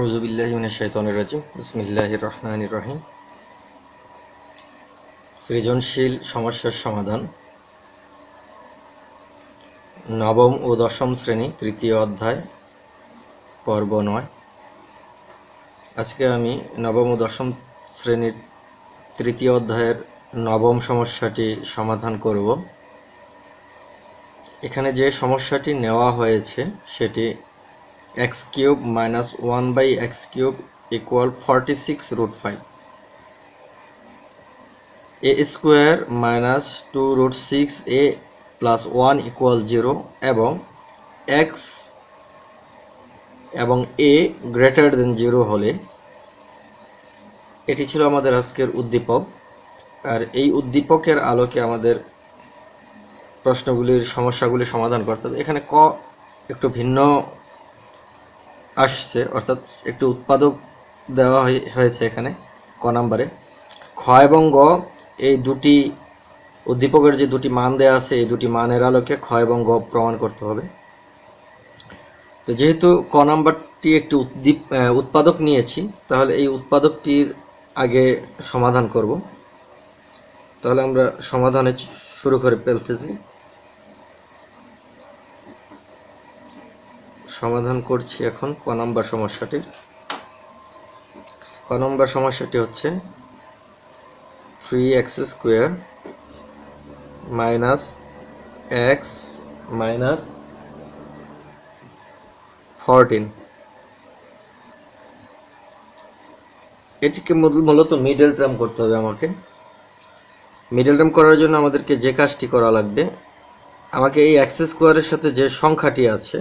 আউজুবিল্লাহ মিনাশাইতানির রাজিম ইসমিল্লাহির রহমানির রহিম সৃজনশীল সমস্যার সমাধান নবম ও দশম শ্রেণী তৃতীয় অধ্যায় পর্ব নয় আজকে আমি নবম ও দশম শ্রেণীর তৃতীয় অধ্যায়ের নবম সমস্যাটি সমাধান করব এখানে যে সমস্যাটি নেওয়া হয়েছে সেটি X cube minus one by X cube equal forty six root five A square minus two root six A plus one equal zero এবং এক্স এবং এ গ্রেটার দেন জিরো হলে এটি ছিল আমাদের আজকের উদ্দীপক আর এই উদ্দীপকের আলোকে আমাদের প্রশ্নগুলির সমস্যাগুলি সমাধান করতে হবে এখানে ক একটু ভিন্ন আসছে অর্থাৎ একটি উৎপাদক দেওয়া হয়েছে এখানে ক নাম্বারে খ এবং গ এই দুটি উদ্দীপকের যে দুটি মান দেয়া আছে এই দুটি মানের আলোকে খ এবং গ প্রমাণ করতে হবে তো যেহেতু ক নাম্বারটি একটি উদ্দীপ উৎপাদক নিয়েছি তাহলে এই উৎপাদকটির আগে সমাধান করব তাহলে আমরা সমাধানে শুরু করে ফেলতেছি সমাধান করছি এখন ক নম্বর সমস্যাটির ক নম্বর সমস্যাটি হচ্ছে three X square minus X minus fourteen এটিকে মূলত মিডল টার্ম করতে হবে আমাকে মিডল টার্ম করার জন্য আমাদেরকে যে কাজটি করা লাগবে আমাকে এই এক্স স্কোয়ারের সাথে যে সংখ্যাটি আছে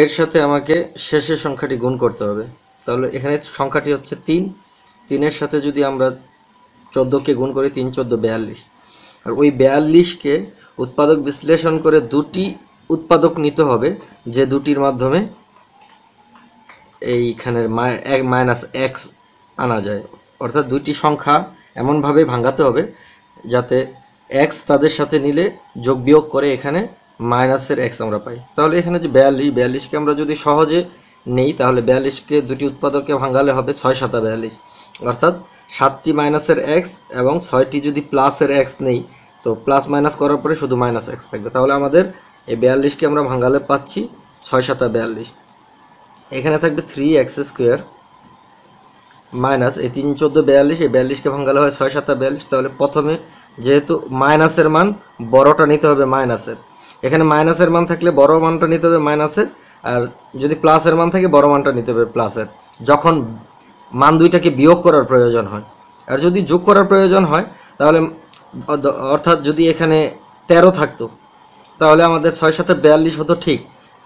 এর সাথে আমাকে শেষের সংখ্যাটি গুণ করতে হবে তাহলে এখানে সংখ্যাটি হচ্ছে তিন তিনের সাথে যদি আমরা চোদ্দোকে গুণ করি তিন চোদ্দো বেয়াল্লিশ আর ওই বেয়াল্লিশকে উৎপাদক বিশ্লেষণ করে দুটি উৎপাদক নিতে হবে যে দুটির মাধ্যমে এইখানের মাইনাস এক্স আনা যায় অর্থাৎ দুটি সংখ্যা এমনভাবে ভাঙাতে হবে যাতে এক্স তাদের সাথে নিলে যোগ বিয়োগ করে এখানে মাইনাসের এক্স আমরা পাই তাহলে এখানে যে বিয়াল্লিশ বিয়াল্লিশকে আমরা যদি সহজে নেই তাহলে বিয়াল্লিশকে দুটি উৎপাদককে ভাঙালে হবে ছয় সাতা বিয়াল্লিশ অর্থাৎ সাতটি মাইনাসের এক্স এবং ছয়টি যদি প্লাসের এক্স নেই তো প্লাস মাইনাস করার পরে শুধু মাইনাস এক্স থাকবে তাহলে আমাদের এই বিয়াল্লিশকে আমরা ভাঙালে পাচ্ছি ছয় সাতা বিয়াল্লিশ এখানে থাকবে থ্রি এক্স স্কোয়ার মাইনাস এই তিন চোদ্দো বিয়াল্লিশ এই বিয়াল্লিশকে ভাঙালে হয় ছয় সাতা বিয়াল্লিশ তাহলে প্রথমে যেহেতু মাইনাসের মান বড়টা নিতে হবে মাইনাসের এখানে মাইনাসের মান থাকলে বড় মানটা নিতে হবে মাইনাসের আর যদি প্লাসের মান থাকে বড় মানটা নিতে হবে প্লাসের যখন মান দুইটাকে বিয়োগ করার প্রয়োজন হয় আর যদি যোগ করার প্রয়োজন হয় তাহলে অর্থাৎ যদি এখানে ১৩ থাকতো তাহলে আমাদের ছয় সাথে বিয়াল্লিশ হতো ঠিক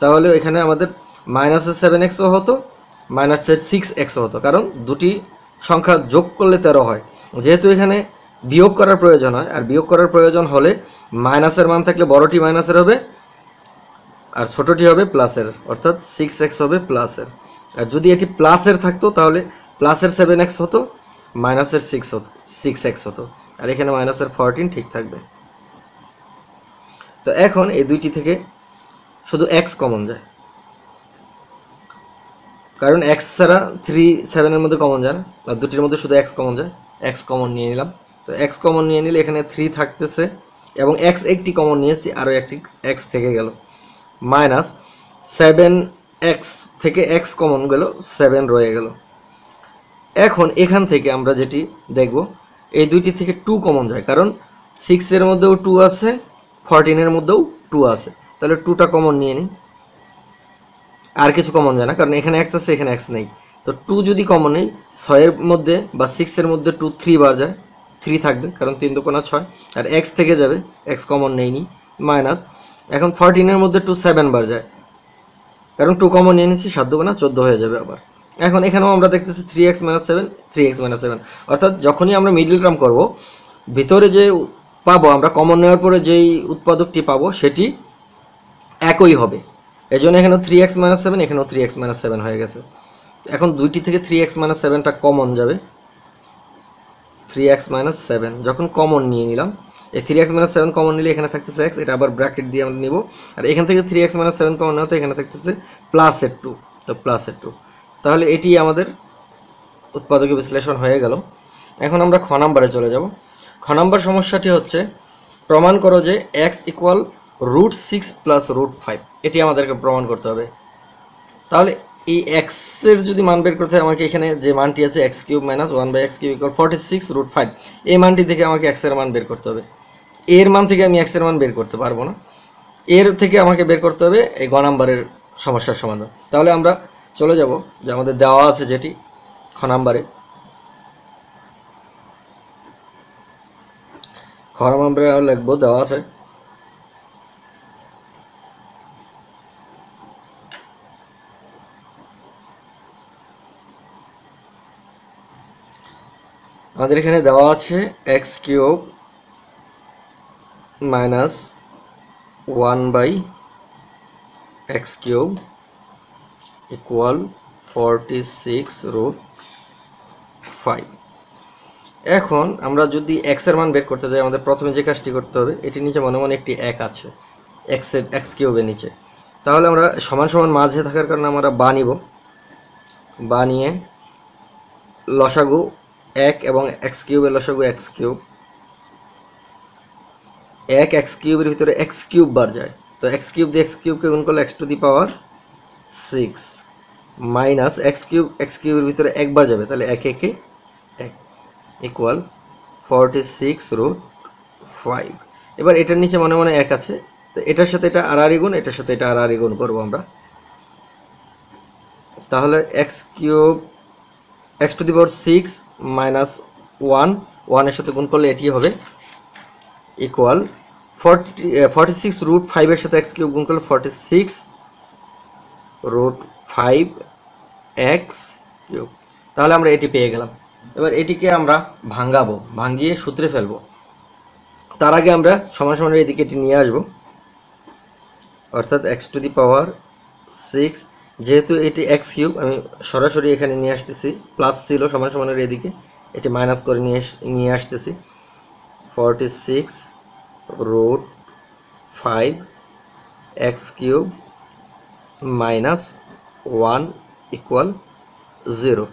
তাহলে এখানে আমাদের মাইনাসের সেভেন এক্সও হতো মাইনাসের সিক্স এক্সও হতো কারণ দুটি সংখ্যা যোগ করলে ১৩ হয় যেহেতু এখানে বিয়োগ করার প্রয়োজন হয় আর বিয়োগ করার প্রয়োজন হলে মাইনাসের মান থাকলে বড়টি মাইনাসের হবে আর ছোটটি হবে প্লাসের অর্থাৎ সিক্স এক্স হবে প্লাসের আর যদি এটি প্লাসের থাকতো তাহলে প্লাসের সেভেন এক্স হতো মাইনাসের সিক্স হতো সিক্স এক্স হতো আর এখানে মাইনাসের ফরটিন ঠিক থাকবে তো এখন এই দুইটি থেকে শুধু এক্স কমন যায় কারণ এক্স ছাড়া থ্রি সেভেনের মধ্যে কমন যায় আর দুটির মধ্যে শুধু এক্স কমন যায় এক্স কমন নিয়ে নিলাম তো এক্স কমন নিয়ে নিলে এখানে থ্রি থাকতেছে এবং এক্স একটি কমন নিয়েছি আরও একটি এক্স থেকে গেল মাইনাস সেভেন এক্স থেকে এক্স কমন গেল সেভেন রয়ে গেল এখন এখান থেকে আমরা যেটি দেখব এই দুইটি থেকে টু কমন যায় কারণ সিক্সের মধ্যেও টু আছে ফরটিনের মধ্যেও টু আছে তাহলে টুটা কমন নিয়ে নিই আর কিছু কমন যায় না কারণ এখানে এক্স আছে এখানে এক্স নেই তো টু যদি কমন নেই ছয়ের মধ্যে বা সিক্সের মধ্যে টু থ্রি বার যায় থ্রি থাকবে কারণ তিন দোকানা ছয় আর এক্স থেকে যাবে এক্স কমন নেইনি মাইনাস এখন ফরটিনের মধ্যে টু সেভেন বার যায় কারণ টু কমন নিয়ে নিচ্ছি সাত দোকানা চোদ্দো হয়ে যাবে আবার এখন এখানেও আমরা দেখতেছি three X minus seven three X minus seven অর্থাৎ যখনই আমরা মিডিল টার্ম করবো ভিতরে যে পাবো আমরা কমন নেওয়ার পরে যেই উৎপাদকটি পাবো সেটি একই হবে এই জন্য এখানেও থ্রি এক্স মাইনাস সেভেন এখানেও থ্রি এক্স মাইনাস সেভেন হয়ে গেছে এখন দুইটি থেকে থ্রি এক্স মাইনাস সেভেনটা কমন যাবে থ্রি এক্স মাইনাস সেভেন যখন কমন নিয়ে নিলাম এই three X minus seven common নিলে এখানে থাকতেছে এক্স এটা আবার ব্র্যাকেট দিয়ে আমরা নিব আর এখান থেকে three X minus seven common নেওয়া তো এখানে থাকতেছে প্লাস এর টু তো প্লাস এর টু তাহলে এটি আমাদের উৎপাদকে বিশ্লেষণ হয়ে গেল এখন আমরা খ নাম্বারে চলে যাব খ নাম্বার সমস্যাটি হচ্ছে প্রমাণ করো যে X equal root six plus root five এটি আমাদেরকে প্রমাণ করতে হবে তাহলে এই এক্সের যদি মান বের করতে আমাকে এখানে যে মানটি আছে X cube minus one by X cube equal forty six root five এই মানটি থেকে আমাকে এক্সের মান বের করতে হবে এর মান থেকে আমি এক্সের মান বের করতে পারবো না এর থেকে আমাকে বের করতে হবে এই গ নাম্বারের সমস্যার সমাধান তাহলে আমরা চলে যাব যে আমাদের দেওয়া আছে যেটি খ নাম্বারে খ নাম্বারে লিখবো দেওয়া আছে আমাদের এখানে দেওয়া আছে X cube minus one by X cube equal forty six five এখন আমরা যদি এক্সের মান বের করতে যাই আমাদের প্রথমে যে কাজটি করতে হবে এটির নিচে মনে মনে একটি এক আছে এক্সের এক্স কিউবের নিচে তাহলে আমরা সমান সমান মাঝে থাকার কারণে আমরা বানিব বানিয়ে লসাগু এক এবং এক্স কিউবের লসাগু এক্স কিউব এক এক্স কিউবের ভিতরে এক্স কিউব বার যায় তো এক্স কিউব দিয়ে এক্স কিউবকে গুণ করলে X to the power six minus X cube X কিউবের ভিতরে একবার যাবে তাহলে এক একে এক equal forty six root five এবার এটার নিচে মনে মনে এক আছে তো এটার সাথে এটা আর গুণ এটার সাথে এটা আর গুণ করবো আমরা তাহলে X cube X to the power six minus one ওয়ানের সাথে গুণ করলে এটি হবে equal forty forty six root ফাইভের সাথে এক্স কিউব গুণ করলে forty six root five X cube তাহলে আমরা এটি পেয়ে গেলাম এবার এটিকে আমরা ভাঙ্গাবো ভাঙ্গিয়ে সূত্রে ফেলব তার আগে আমরা সমান সমান এদিকে এটি নিয়ে আসবো অর্থাৎ X to the power six যেহেতু এটি এক্স কিউব আমি সরাসরি এখানে নিয়ে আসতেছি প্লাস ছিল সমান সমানের এদিকে এটি মাইনাস করে নিয়ে নিয়ে আসতেছি forty six root five X cube minus one equal zero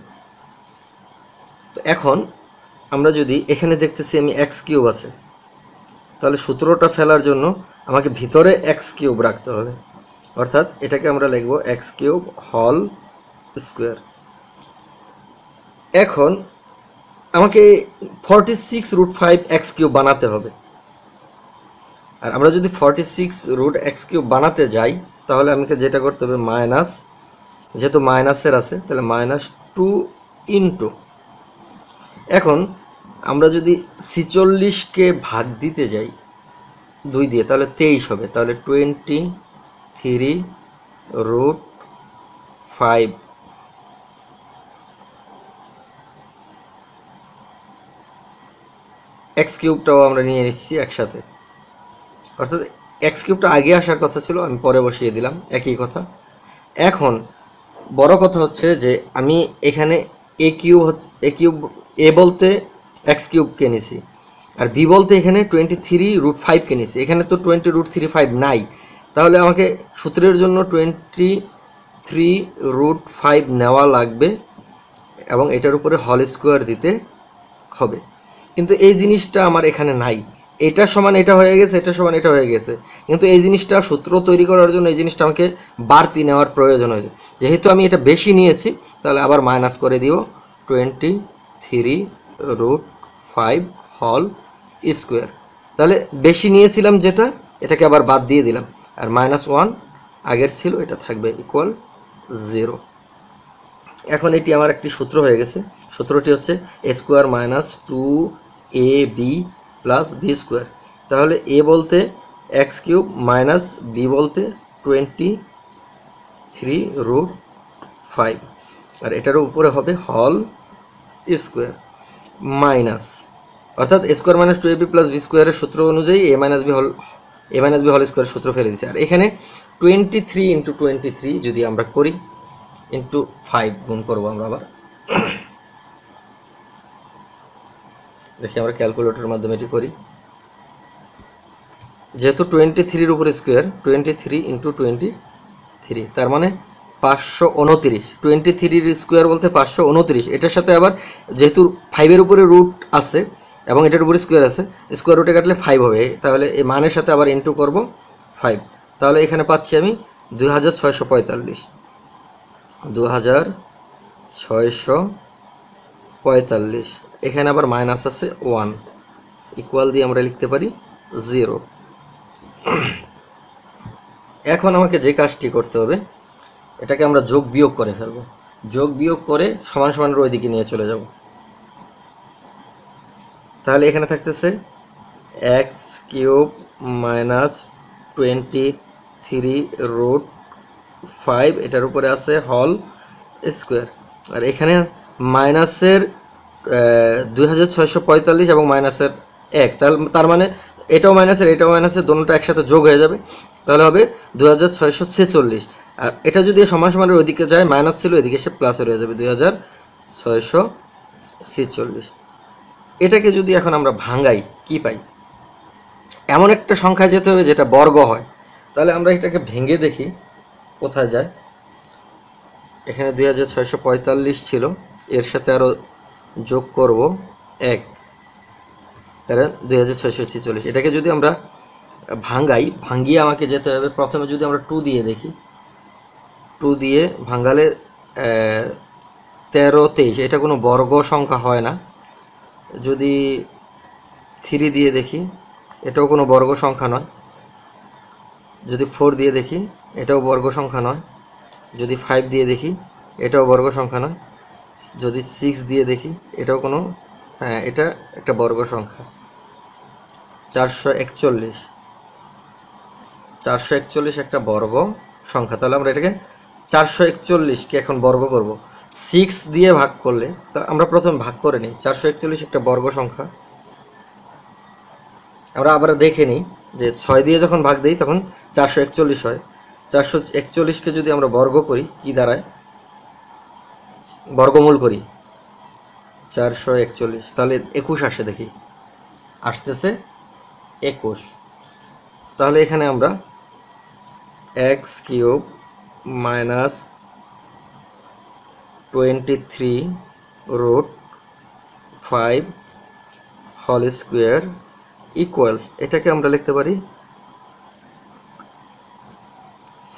তো এখন আমরা যদি এখানে দেখতেছি আমি এক্স কিউব আছে তাহলে সূত্রটা ফেলার জন্য আমাকে ভিতরে এক্স কিউব রাখতে হবে অর্থাৎ এটাকে আমরা লিখব এক্স কিউব হল স্কোয়ার এখন আমাকে forty six root five X cube বানাতে হবে আর আমরা যদি forty six root X cube বানাতে যাই তাহলে আমাকে যেটা করতে হবে মাইনাস যেহেতু মাইনাসের আছে তাহলে মাইনাস টু ইন্টু এখন আমরা যদি সিচল্লিশকে ভাগ দিতে যাই দুই দিয়ে তাহলে তেইশ হবে তাহলে twenty three root five X কিউবটাও আমরা নিয়ে নিচ্ছি একসাথে অর্থাৎ এক্স কিউবটা আগে আসার কথা ছিল আমি পরে বসিয়ে দিলাম একই কথা এখন বড় কথা হচ্ছে যে আমি এখানে এ কিউব হচ্ছে এ কিউব এ বলতে এক্স কিউবকে নিছি আর বি বলতে এখানে টোয়েন্টি থ্রি রুট ফাইভকে নিছি এখানে তো টোয়েন্টি রুট থ্রি ফাইভ নাই তাহলে আমাকে সূত্রের জন্য টোয়েন্টি থ্রি রুট ফাইভ নেওয়া লাগবে এবং এটার উপরে হল স্কোয়ার দিতে হবে কিন্তু এই জিনিসটা আমার এখানে নাই এটা সমান এটা হয়ে গেছে এটা সমান এটা হয়ে গেছে কিন্তু এই জিনিসটা সূত্র তৈরি করার জন্য এই জিনিসটা আমাকে বাড়তি নেওয়ার প্রয়োজন হয়েছে যেহেতু আমি এটা বেশি নিয়েছি তাহলে আবার মাইনাস করে দিব twenty three root five whole square তাহলে বেশি নিয়েছিলাম যেটা এটাকে আবার বাদ দিয়ে দিলাম আর মাইনাস ওয়ান আগের ছিল এটা থাকবে ইকুয়াল জিরো এখন এটি আমার একটি সূত্র হয়ে গেছে সূত্রটি হচ্ছে A square minus two A B plus B square তাহলে এ বলতে এক্স কিউব মাইনাস বি বলতে টোয়েন্টি থ্রি রুট ফাইভ আর এটার উপরে হবে হল স্কোয়ার মাইনাস অর্থাৎ square minus two A B plus B স্কোয়ারের সূত্র অনুযায়ী A minus B whole A minus B হল স্কোয়ার সূত্র ফেলে দিচ্ছি আর এখানে twenty three into twenty three যদি আমরা করি ইন্টু ফাইভ গুণ করবো আমরা আবার দেখি আমরা ক্যালকুলেটরের মাধ্যমে এটি করি যেহেতু টোয়েন্টি থ্রির উপর square twenty three into twenty three তার মানে পাঁচশো উনত্রিশ টোয়েন্টি থ্রির স্কোয়ার বলতে পাঁচশো উনত্রিশ এটার সাথে আবার যেহেতু ফাইভের উপরে রুট আছে এবং এটার উপরে স্কোয়ার আছে স্কোয়ার রুটে কাটলে ফাইভ হবে তাহলে এই মানের সাথে আবার ইনটু করব ফাইভ তাহলে এখানে পাচ্ছি আমি দুই হাজার ছয়শো পঁয়তাল্লিশ দু হাজার ছয়শো পঁয়তাল্লিশ এখানে আবার মাইনাস আছে ওয়ান ইকুয়াল দিয়ে আমরা লিখতে পারি জিরো এখন আমাকে যে কাজটি করতে হবে এটাকে আমরা যোগ বিয়োগ করে ফেলবো যোগ বিয়োগ করে সমান সমান ওইদিকে নিয়ে চলে যাব তাহলে এখানে থাকতেছে X cube minus twenty three root five এটার উপরে আছে হল স্কোয়ার আর এখানে মাইনাসের দুই এবং মাইনাসের এক তাহলে তার মানে এটাও মাইনাসের এটাও মাইনাসের দোনোটা একসাথে যোগ হয়ে যাবে তাহলে হবে দু আর এটা যদি সমান সমানের ওইদিকে যায় মাইনাস ছিল ওইদিকে সে প্লাস হয়ে যাবে দুই এটাকে যদি এখন আমরা ভাঙাই কি পাই এমন একটা সংখ্যা যেতে হবে যেটা বর্গ হয় তাহলে আমরা এটাকে ভেঙে দেখি কোথায় যায় এখানে দুই ছিল এর সাথে আরও যোগ করব এক কারণ দুই এটাকে যদি আমরা ভাঙ্গাই ভাঙ্গিয়ে আমাকে যেতে হবে প্রথমে যদি আমরা টু দিয়ে দেখি টু দিয়ে ভাঙ্গালে তেরো তেইশ এটা কোনো বর্গ সংখ্যা হয় না যদি থ্রি দিয়ে দেখি এটাও কোনো বর্গ সংখ্যা নয় যদি ফোর দিয়ে দেখি এটাও বর্গ সংখ্যা নয় যদি ফাইভ দিয়ে দেখি এটাও বর্গ সংখ্যা নয় যদি সিক্স দিয়ে দেখি এটাও কোনো হ্যাঁ এটা একটা বর্গ সংখ্যা চারশো একচল্লিশ চারশো একচল্লিশ একটা বর্গ সংখ্যা তাহলে আমরা এটাকে চারশো একচল্লিশকে এখন বর্গ করব সিক্স দিয়ে ভাগ করলে তো আমরা প্রথম ভাগ করে নিই চারশো একচল্লিশ একটা বর্গ সংখ্যা আমরা আবার দেখে নিই যে ছয় দিয়ে যখন ভাগ দিই তখন চারশো একচল্লিশ হয় চারশো একচল্লিশকে যদি আমরা বর্গ করি কি দাঁড়ায় বর্গমূল করি চারশো একচল্লিশ তাহলে একুশ আসে দেখি আসতেছে একুশ তাহলে এখানে আমরা X cube minus twenty three root five whole square equal এটাকে আমরা লিখতে পারি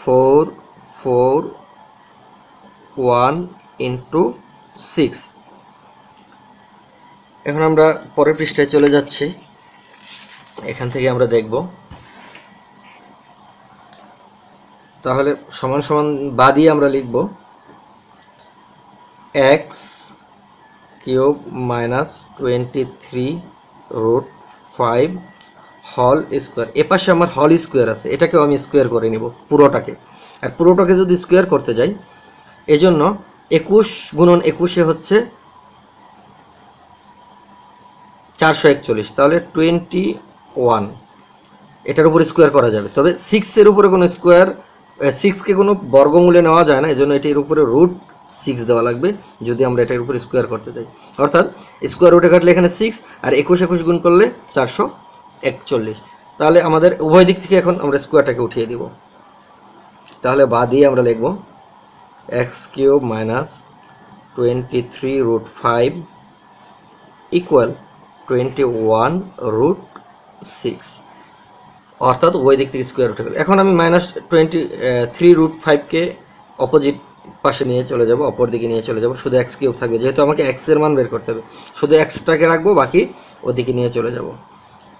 four four one into six এখন আমরা পরের পৃষ্ঠায় চলে যাচ্ছি এখান থেকে আমরা দেখব তাহলে সমান সমান বাদই আমরা লিখব X cube minus twenty three root five whole square এপাশে আমার হল স্কোয়ার আছে এটাকেও আমি স্কোয়ার করে নিব পুরোটাকে আর পুরোটাকে যদি স্কোয়ার করতে যাই এজন্য একুশ গুণন একুশে হচ্ছে চারশো একচল্লিশ তাহলে টোয়েন্টি ওয়ান এটার উপর স্কোয়ার করা যাবে তবে সিক্সের উপরে কোনো স্কোয়ার সিক্সকে কোনো বর্গমূলে নেওয়া যায় না এজন্য এটির উপরে রুট সিক্স দেওয়া লাগবে যদি আমরা এটার উপর স্কোয়ার করতে চাই অর্থাৎ স্কোয়ার রুটে কাটলে এখানে সিক্স আর একুশ একুশ গুণ করলে চারশো একচল্লিশ তাহলে আমাদের উভয় দিক থেকে এখন আমরা স্কোয়ারটাকে উঠিয়ে দিব তাহলে বা দিয়ে আমরা লিখব X cube minus twenty three root five equal twenty one root six অর্থাৎ উভয় দিক থেকে স্কোয়ার রুটে এখন আমি মাইনাস টোয়েন্টি থ্রি রুট ফাইভকে অপোজিট পাশে নিয়ে চলে যাব অপর দিকে নিয়ে চলে যাব শুধু এক্স কিউব থাকবে যেহেতু আমাকে এক্সের মান বের করতে হবে শুধু এক্সটাকে রাখবো বাকি ওদিকে নিয়ে চলে যাব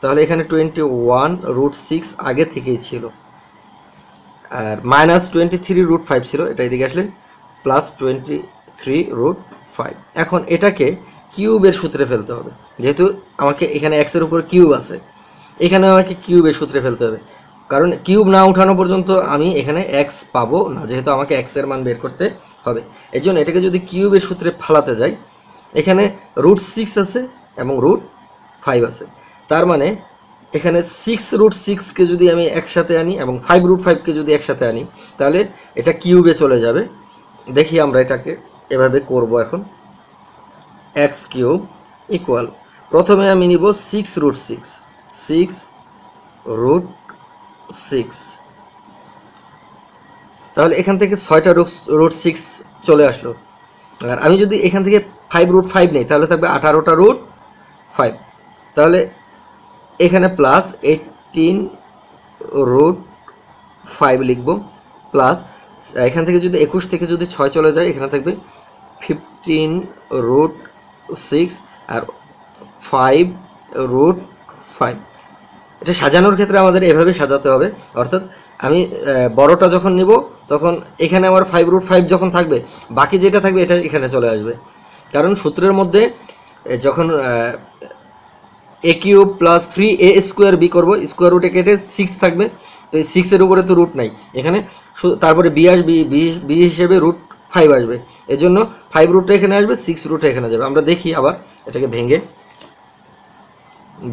তাহলে এখানে টোয়েন্টি ওয়ান রুট সিক্স আগে থেকেই ছিল আর minus twenty three root five ছিল এটা এদিকে আসলে plus twenty three root five এখন এটাকে কিউবের সূত্রে ফেলতে হবে যেহেতু আমাকে এখানে এক্সের উপর কিউব আছে এখানে আমাকে কিউবের সূত্রে ফেলতে হবে কারণ কিউব না উঠানো পর্যন্ত আমি এখানে এক্স পাবো না যেহেতু আমাকে এক্সের মান বের করতে হবে এই জন্য এটাকে যদি কিউবের সূত্রে ফালাতে যাই এখানে রুট সিক্স আছে এবং রুট ফাইভ আছে তার মানে এখানে সিক্স রুট সিক্সকে যদি আমি একসাথে আনি এবং ফাইভ রুট ফাইভকে যদি একসাথে আনি তাহলে এটা কিউবে চলে যাবে দেখি আমরা এটাকে এভাবে করব এখন এক্স কিউব ইকুয়াল প্রথমে আমি নিব six root six six root six তাহলে এখান থেকে ছয়টা রুট রুট সিক্স চলে আসলো আর আমি যদি এখান থেকে ফাইভ রুট ফাইভ নেই তাহলে থাকবে আঠারোটা রুট ফাইভ তাহলে এখানে প্লাস এইটিন রুট ফাইভ লিখব প্লাস এখান থেকে যদি একুশ থেকে যদি ছয় চলে যায় এখানে থাকবে ফিফটিন রুট সিক্স আর ফাইভ রুট ফাইভ এটা সাজানোর ক্ষেত্রে আমাদের এভাবে সাজাতে হবে অর্থাৎ আমি বড়টা যখন নিব তখন এখানে আমার ফাইভ রুট ফাইভ যখন থাকবে বাকি যেটা থাকবে এটা এখানে চলে আসবে কারণ সূত্রের মধ্যে যখন A cube plus three A square B করবো স্কোয়ার রুটে কেটে সিক্স থাকবে তো এই সিক্সের উপরে তো রুট নাই এখানে তারপরে বি আসবি বি হিসেবে রুট ফাইভ আসবে এর জন্য ফাইভ রুটে এখানে আসবে সিক্স রুটটা এখানে যাবে আমরা দেখি আবার এটাকে ভেঙে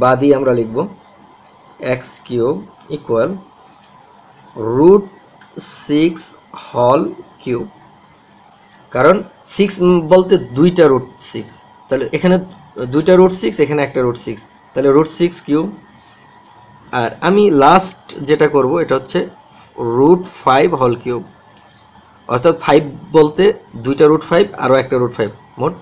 বাদি দিয়ে আমরা লিখবো X cube equal root six whole cube কারণ সিক্স বলতে দুইটা রুট সিক্স তাহলে এখানে দুইটা রুট সিক্স এখানে একটা রুট সিক্স তাহলে রুট সিক্স কিউব আর আমি লাস্ট যেটা করব এটা হচ্ছে রুট ফাইভ হল কিউব অর্থাৎ ফাইভ বলতে দুইটা রুট ফাইভ আরও একটা রুট ফাইভ মোট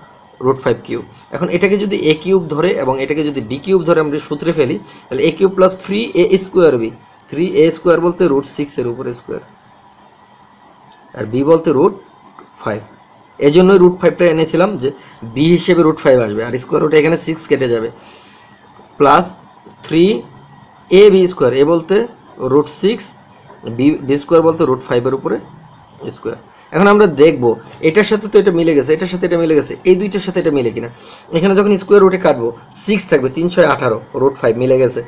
রুট ফাইভ কিউব এখন এটাকে যদি এ কিউব ধরে এবং এটাকে যদি বি কিউব ধরে আমরা সূত্রে ফেলি তাহলে A cube plus three A square B three A square বলতে রুট সিক্সের উপরে স্কোয়ার আর বি বলতে রুট ফাইভ এই জন্যই রুট ফাইভটা এনেছিলাম যে বি হিসেবে রুট ফাইভ আসবে আর স্কোয়ার রুটে এখানে সিক্স কেটে যাবে plus three A B square A বলতে root six B B square বলতে রুট ফাইভের উপরে স্কোয়ার এখন আমরা দেখব এটার সাথে তো এটা মিলে গেছে এটার সাথে এটা মিলে গেছে এই দুইটার সাথে এটা মিলে কিনা এখানে যখন স্কোয়ার রুটে কাটবো সিক্স থাকবে তিন ছয় আঠারো রুট ফাইভ মিলে গেছে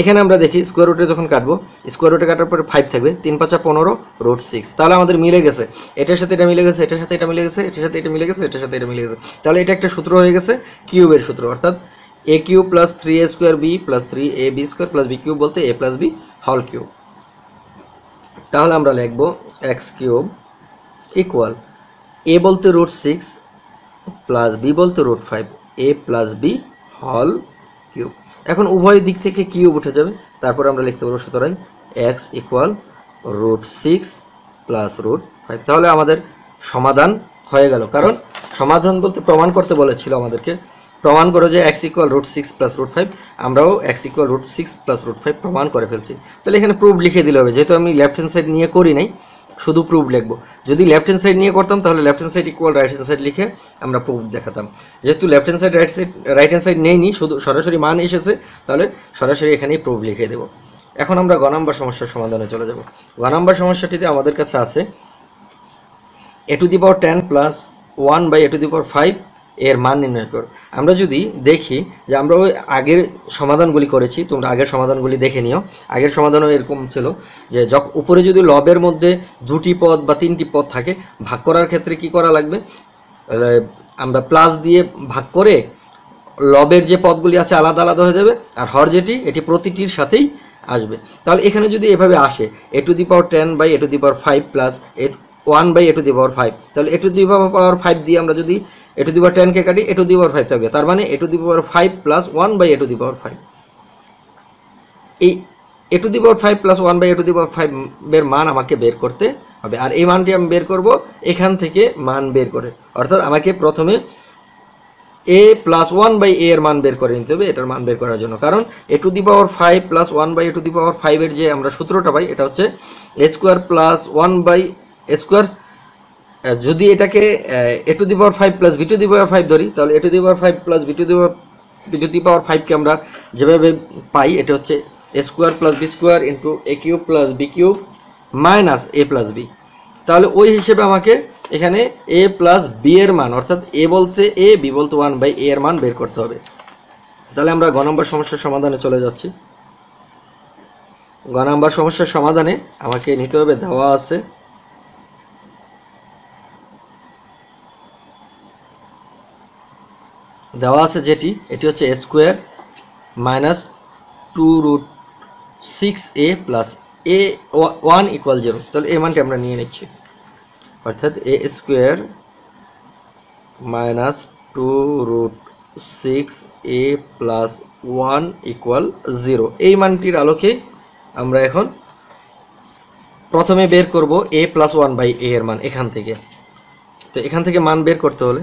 এখানে আমরা দেখি স্কোয়ার রুটে যখন কাটবো স্কোয়ার রুটে কাটার পরে ফাইভ থাকবে তিন পাঁচা পনেরো রুট সিক্স তাহলে আমাদের মিলে গেছে এটার সাথে এটা মিলে গেছে এটার সাথে এটা মিলে গেছে এটার সাথে এটা মিলে গেছে এটার সাথে এটা মিলে গেছে তাহলে এটা একটা সূত্র হয়ে গেছে কিউবের সূত্র অর্থাৎ A cube plus three A square B plus three A B square plus B cube বলতে এ প্লাস বি হল কিউব তাহলে আমরা লিখবো এক্স কিউব ইকুয়াল এ বলতে রুট সিক্স প্লাস বি বলতে root five A plus B হল cube এখন উভয় দিক থেকে কিউব উঠে যাবে তারপর আমরা লিখতে পারবো সুতরাং X equal root six plus root five তাহলে আমাদের সমাধান হয়ে গেল কারণ সমাধান বলতে প্রমাণ করতে বলেছিল আমাদেরকে প্রমাণ করো যে X equal root six plus root five আমরাও X equal root six plus root five প্রমাণ করে ফেলছি তাহলে এখানে প্রুফ লিখে দিলে হবে যেহেতু আমি লেফট হ্যান্ড সাইড নিয়ে করি নাই শুধু প্রুফ লিখবো যদি লেফট হ্যান্ড সাইড নিয়ে করতাম তাহলে left hand side equal right hand side লিখে আমরা প্রুফ দেখাতাম যেহেতু left hand side right side right hand side নেই শুধু সরাসরি মান এসেছে তাহলে সরাসরি এখানেই প্রুফ লিখে দেবো এখন আমরা গ নাম্বার সমস্যার সমাধানে চলে যাব গ নাম্বার সমস্যাটিতে আমাদের কাছে আছে A to the power ten plus one by A to the power five এর মান নির্ণয় কর আমরা যদি দেখি যে আমরা ওই আগের সমাধানগুলি করেছি তোমরা আগের সমাধানগুলি দেখে নিও আগের সমাধানও এরকম ছিল যে যখন উপরে যদি লবের মধ্যে দুটি পদ বা তিনটি পদ থাকে ভাগ করার ক্ষেত্রে কি করা লাগবে আমরা প্লাস দিয়ে ভাগ করে লবের যে পদগুলি আছে আলাদা আলাদা হয়ে যাবে আর হর যেটি এটি প্রতিটির সাথেই আসবে তাহলে এখানে যদি এভাবে আসে A to the power ten by A to the power five plus A one by A to the power five তাহলে A to the power five দিয়ে আমরা যদি এ টু দি পাওয়ার টেনকে কাটি এ টু দি পাওয়ার ফাইভ থাকবে তার মানে A to the power five plus one by A to the power five এই A to the power five plus one by A to the power five এর মান আমাকে বের করতে হবে আর এই মানটি আমি বের করব এখান থেকে মান বের করে অর্থাৎ আমাকে প্রথমে A plus one by A এর মান বের করে নিতে হবে এটার মান বের করার জন্য কারণ A to the power five plus one by A to the power ফাইভের যে আমরা সূত্রটা পাই এটা হচ্ছে A square plus one by A square যদি এটাকে A to the power five plus B to the power five ধরি তাহলে A to the power five plus B to the power B to the power ফাইভকে আমরা যেভাবে পাই এটা হচ্ছে A square plus B square into A cube plus B cube minus A plus B তাহলে ওই হিসেবে আমাকে এখানে এ প্লাস বি এর মান অর্থাৎ এ বলতে এ বি বলতে ওয়ান বাই এ এর মান বের করতে হবে তাহলে আমরা গ নম্বর সমস্যার সমাধানে চলে যাচ্ছি গ নম্বর সমস্যার সমাধানে আমাকে নিতে হবে দেওয়া আছে দেওয়া আছে যেটি এটি হচ্ছে square minus two root six A plus A one equal zero তাহলে এ মানটি আমরা নিয়ে নিচ্ছি অর্থাৎ A square minus two root six A plus one equal zero এই মানটির আলোকে আমরা এখন প্রথমে বের করব A plus one by A এর মান এখান থেকে তো এখান থেকে মান বের করতে হলে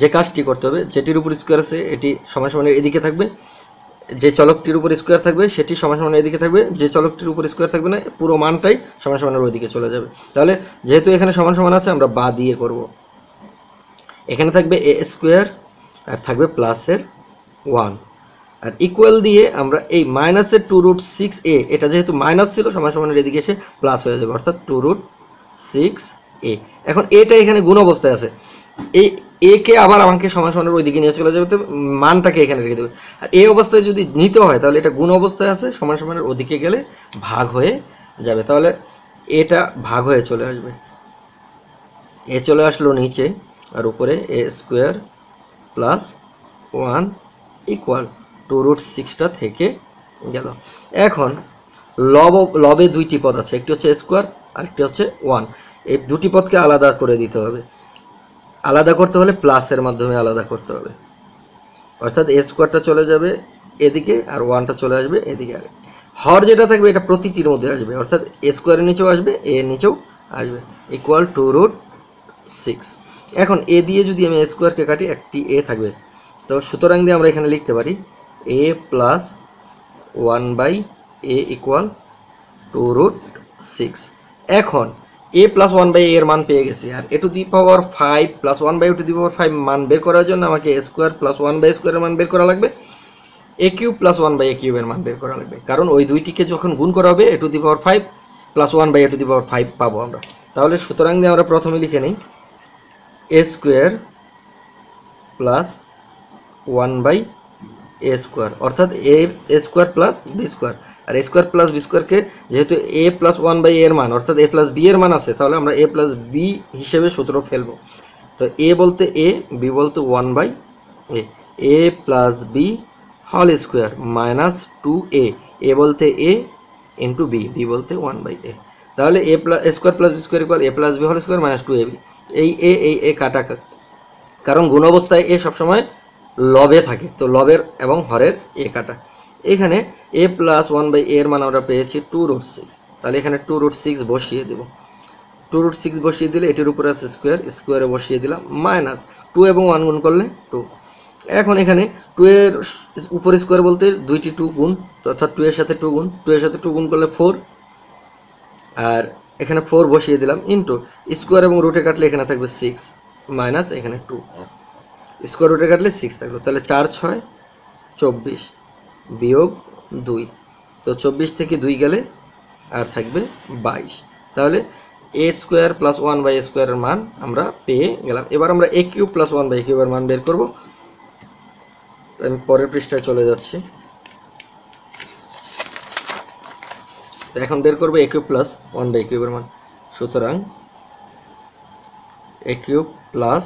যে কাজটি করতে হবে যেটির উপর স্কোয়ার আছে এটি সমান সমান এদিকে থাকবে যে চলকটির উপর স্কোয়ার থাকবে সেটি সমান সমান এদিকে থাকবে যে চলকটির উপর স্কোয়ার থাকবে না পুরো মানটাই সমান সমানের ওইদিকে চলে যাবে তাহলে যেহেতু এখানে সমান সমান আছে আমরা বা দিয়ে করব এখানে থাকবে এ স্কোয়ার আর থাকবে প্লাসের ওয়ান আর ইকুয়াল দিয়ে আমরা এই মাইনাসের টু রুট সিক্স এ এটা যেহেতু মাইনাস ছিল সমান সমানের এদিকে এসে প্লাস হয়ে যাবে অর্থাৎ টু রুট সিক্স এ এখন এটা এখানে গুণ অবস্থায় আছে এই এ কে আবার আমাকে সমাসনের ওইদিকে নিয়ে চলে যাবে মানটাকে এখানে রেখে দেবে আর এই অবস্থায় যদি নিতে হয় তাহলে এটা গুণ অবস্থায় আছে সময় সমানের ওদিকে গেলে ভাগ হয়ে যাবে তাহলে এটা ভাগ হয়ে চলে আসবে এ চলে আসলো নিচে আর উপরে A square plus one equal to root সিক্সটা থেকে গেল এখন লব লবে দুইটি পদ আছে একটি হচ্ছে স্কোয়ার আরেকটি হচ্ছে ওয়ান এই দুটি পদকে আলাদা করে দিতে হবে আলাদা করতে হলে প্লাসের মাধ্যমে আলাদা করতে হবে অর্থাৎ এ স্কোয়ারটা চলে যাবে এদিকে আর ওয়ানটা চলে আসবে এদিকে আগে হর যেটা থাকবে এটা প্রতিটির মধ্যে আসবে অর্থাৎ এ স্কোয়ারের নিচেও আসবে এ নিচেও আসবে ইকুয়াল টু রুট সিক্স এখন এ দিয়ে যদি আমি এ স্কোয়ারকে কাটি একটি এ থাকবে তো সুতরাং দিয়ে আমরা এখানে লিখতে পারি A plus one by A equal to root six এখন এ প্লাস ওয়ান বাই এর মান পেয়ে গেছি আর A to the power five plus one by to the power five মান বের করার জন্য আমাকে A square plus one by স্কোয়ারের মান বের করা লাগবে A cube plus one by A কিউবের মান বের করা লাগবে কারণ ওই দুইটিকে যখন গুণ করা হবে A to the power five plus one by A to the power five পাবো আমরা তাহলে সুতরাং দিয়ে আমরা প্রথমে লিখে নিই A square plus one by A square অর্থাৎ A square plus B square আর এ স্কোয়ার প্লাস বি স্কোয়ারকে যেহেতু এ প্লাস ওয়ান বাই এর মান অর্থাৎ এ প্লাস বি এর মান আছে তাহলে আমরা এ প্লাস বি হিসেবে সূত্র ফেলবো তো এ বলতে এ বি বলতে one by A A plus B হল square minus two A A বলতে এ ইন্টু বি বি বলতে ওয়ান বাই এ তাহলে A plus square plus B square equal A plus B হল square minus two A B এই A এই এ কাটা কারণ গুণ অবস্থায় এ সবসময় লবে থাকে তো লবের এবং হরের এ কাটা এখানে এ প্লাস ওয়ান বাই এর মান আমরা পেয়েছি টু রুট সিক্স তাহলে এখানে টু রুট সিক্স বসিয়ে দেবো টু রুট সিক্স বসিয়ে দিলে এটির উপরে আছে স্কোয়ার স্কোয়ারে বসিয়ে দিলাম মাইনাস টু এবং ওয়ান গুণ করলে টু এখন এখানে টু এর উপর স্কোয়ার বলতে দুইটি টু গুণ অর্থাৎ টু এর সাথে টু গুণ টু এর সাথে টু গুণ করলে ফোর আর এখানে ফোর বসিয়ে দিলাম ইন্টু স্কোয়ার এবং রুটে কাটলে এখানে থাকবে সিক্স মাইনাস এখানে টু স্কোয়ার রুটে কাটলে সিক্স থাকলো তাহলে চার ছয় চব্বিশ বিয়োগ দুই তো চব্বিশ থেকে দুই গেলে আর থাকবে বাইশ তাহলে A square plus one by A স্কোয়ারের মান আমরা পেয়ে গেলাম এবার আমরা A cube plus one by কিউবের মান বের করবো আমি পরের পৃষ্ঠায় চলে যাচ্ছি তো এখন বের করবো A cube plus one by কিউবের মান সুতরাং A cube plus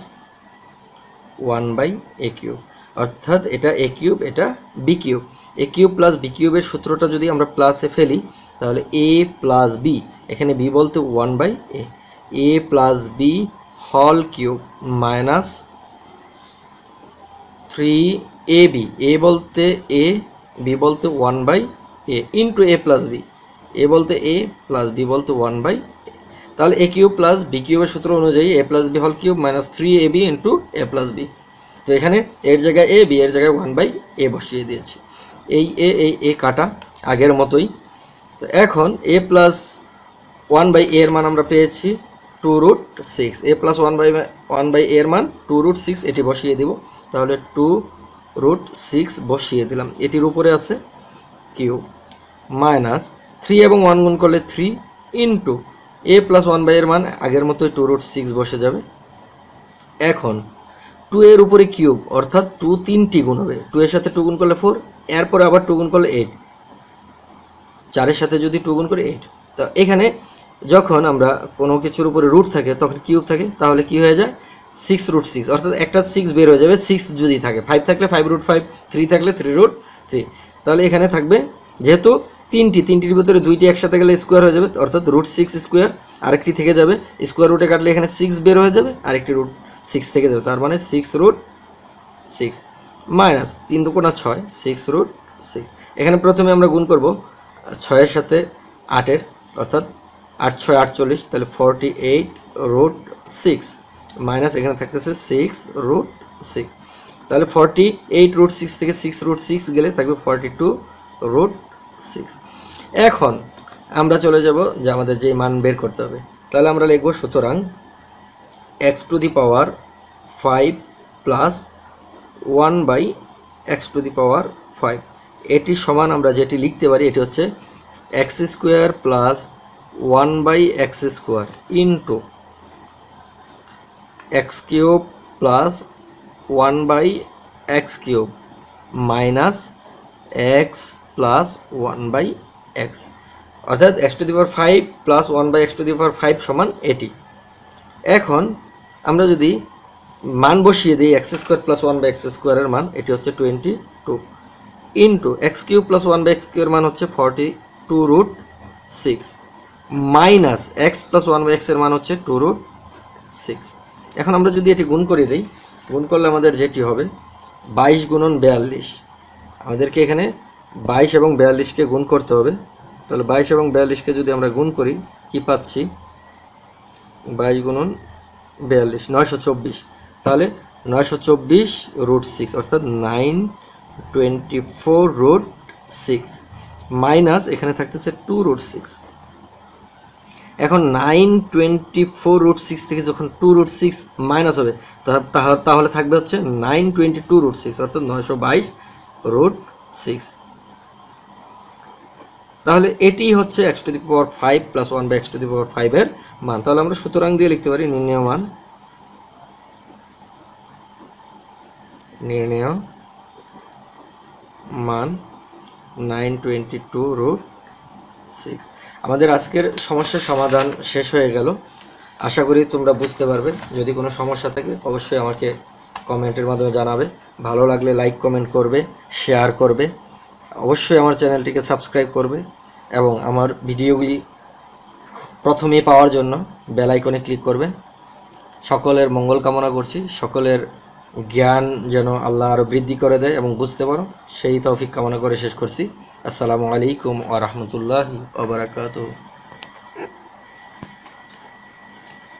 one by A cube অর্থাৎ এটা এ কিউব এটা B cube A cube plus B কিউবের সূত্রটা যদি আমরা প্লাসে ফেলি তাহলে এ প্লাস বি এখানে বি বলতে one by A A plus B হল cube minus three A B A বলতে এ বি বলতে one by A into A plus B A বলতে এ প্লাস বি বলতে ওয়ান বাই তাহলে A cube plus B কিউবের সূত্র অনুযায়ী A plus B হল cube minus three A B into A plus B তো এখানে এর জায়গায় এ বি এর জায়গায় ওয়ান বাই এ বসিয়ে দিয়েছি এই এ এই এ কাটা আগের মতোই তো এখন এ প্লাস ওয়ান বাই এর মান আমরা পেয়েছি two root six A plus one by one by এর মান টু রুট সিক্স এটি বসিয়ে দিব তাহলে টু রুট সিক্স বসিয়ে দিলাম এটির উপরে আছে কিউ মাইনাস থ্রি এবং ওয়ান গুণ করলে three into A plus one by এর মান আগের মতোই টু রুট সিক্স বসে যাবে এখন টু এর উপরে কিউব অর্থাৎ টু তিনটি গুণ হবে টু এর সাথে টু গুণ করলে ফোর এরপরে আবার টু গুণ করলে এইট চারের সাথে যদি টু গুণ করে এইট তা এখানে যখন আমরা কোনো কিছুর উপরে রুট থাকে তখন কিউব থাকে তাহলে কি হয়ে যায় সিক্স রুট সিক্স অর্থাৎ একটা সিক্স বের হয়ে যাবে সিক্স যদি থাকে ফাইভ থাকলে ফাইভ রুট ফাইভ থ্রি থাকলে থ্রি রুট থ্রি তাহলে এখানে থাকবে যেহেতু তিনটি তিনটির ভিতরে দুইটি একসাথে গেলে স্কোয়ার হয়ে যাবে অর্থাৎ রুট সিক্স স্কোয়ার আরেকটি থেকে যাবে স্কোয়ার রুটে কাটলে এখানে সিক্স বের হয়ে যাবে আরেকটি রুট সিক্স থেকে যাবে তার মানে সিক্স রুট সিক্স মাইনাস তিন দুকোনা ছয় সিক্স রুট সিক্স এখানে প্রথমে আমরা গুণ করব ছয়ের সাথে আটের অর্থাৎ আট ছয় আটচল্লিশ তাহলে forty eight root six minus এখানে থাকতেছে সিক্স রুট সিক্স তাহলে ফর্টি এইট রুট সিক্স থেকে সিক্স রুট সিক্স গেলে থাকবে ফর্টি টু রুট সিক্স এখন আমরা চলে যাব যে আমাদের যে মান বের করতে হবে তাহলে আমরা লিখব সুতরাং X to the power five plus one by X to the power five এটি সমান আমরা যেটি লিখতে পারি এটি হচ্ছে X square plus one by X square into X cube plus one by X cube minus X plus one by X অর্থাৎ X to the power five plus one by X to the power five সমান এটি এখন আমরা যদি মান বসিয়ে দিই X square plus one by X স্কোয়ারের মান এটি হচ্ছে twenty two into X cube plus one by X কিউর মান হচ্ছে forty two root six minus X plus one by এক্সের মান হচ্ছে টু রুট সিক্স এখন আমরা যদি এটি গুণ করে দিই গুণ করলে আমাদের যেটি হবে বাইশ গুণন বিয়াল্লিশ আমাদেরকে এখানে বাইশ এবং বিয়াল্লিশকে গুণ করতে হবে তাহলে বাইশ এবং বিয়াল্লিশকে যদি আমরা গুণ করি কি পাচ্ছি বাইশ গুণন বিয়াল্লিশ নয়শো চব্বিশ তাহলে নয়শো চব্বিশ রুট সিক্স অর্থাৎ nine twenty four root six minus এখানে থাকতেছে টু রুট সিক্স এখন nine twenty four root six থেকে যখন টু রুট সিক্স মাইনাস হবে তাহলে থাকবে হচ্ছে nine twenty two root six অর্থাৎ নয়শো বাইশ রুট সিক্স তাহলে এটি হচ্ছে X to the power five plus one by X to the power ফাইভের মান তাহলে আমরা সুতরাং দিয়ে লিখতে পারি নির্ণয় মান নির্ণয় মান nine twenty two root six আমাদের আজকের সমস্যার সমাধান শেষ হয়ে গেল আশা করি তোমরা বুঝতে পারবে যদি কোনো সমস্যা থাকে অবশ্যই আমাকে কমেন্টের মাধ্যমে জানাবে ভালো লাগলে লাইক কমেন্ট করবে শেয়ার করবে অবশ্যই আমার চ্যানেলটিকে সাবস্ক্রাইব করবে এবং আমার ভিডিওগুলি প্রথমে পাওয়ার জন্য বেল আইকনে ক্লিক করবেন সকলের মঙ্গল কামনা করছি সকলের জ্ঞান যেন আল্লাহ আরও বৃদ্ধি করে দেয় এবং বুঝতে পারো সেই তৌফিক কামনা করে শেষ করছি আসসালামু আলাইকুম আ রহমতুল্লাহি আবরাকাত